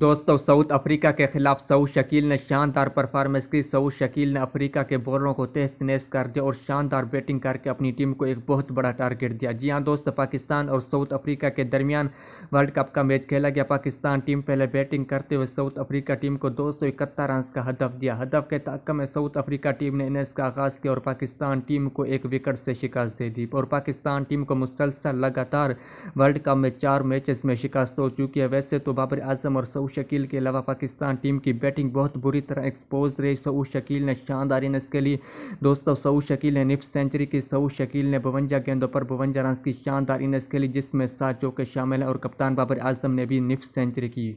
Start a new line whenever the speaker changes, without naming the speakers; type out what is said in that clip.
दोस्तों south Africa के खिलाफ सऊद शकील ने शानदार परफॉर्मेंस की सऊद शकील ने अफ्रीका के बॉलरों को तेज तेज कर दिया और शानदार बैटिंग करके अपनी टीम को एक बहुत बड़ा टारगेट दिया जी हाँ दोस्तों पाकिस्तान और साउथ अफ्रीका के दरमियान वर्ल्ड कप का मैच खेला गया पाकिस्तान टीम पहले बैटिंग करते हुए साउथ अफ्रीका टीम को दो सौ इकहत्तर रन का हदफ दिया हदफ के तक में साउथ अफ्रीका टीम ने इनिंग्स का आगाज़ किया और पाकिस्तान टीम को एक विकेट से शिकस्त दे दी और पाकिस्तान टीम को मुसलसल लगातार वर्ल्ड कप में चार मैचेस में शिकस्त हो चुकी है वैसे तो बाबर आजम और सऊद सऊ शकील के अलावा पाकिस्तान टीम की बैटिंग बहुत बुरी तरह एक्सपोज रही सऊ शकील ने शानदार इनिंग्स के लिए दोस्तों सऊ शकील ने निफ्ट सेंचुरी की सऊ शकील ने बवंजा गेंदों पर बवंजा रन की शानदार इनस के लिए जिसमें सात चौके शामिल हैं और कप्तान बाबर आजम ने भी निफ्ट सेंचुरी की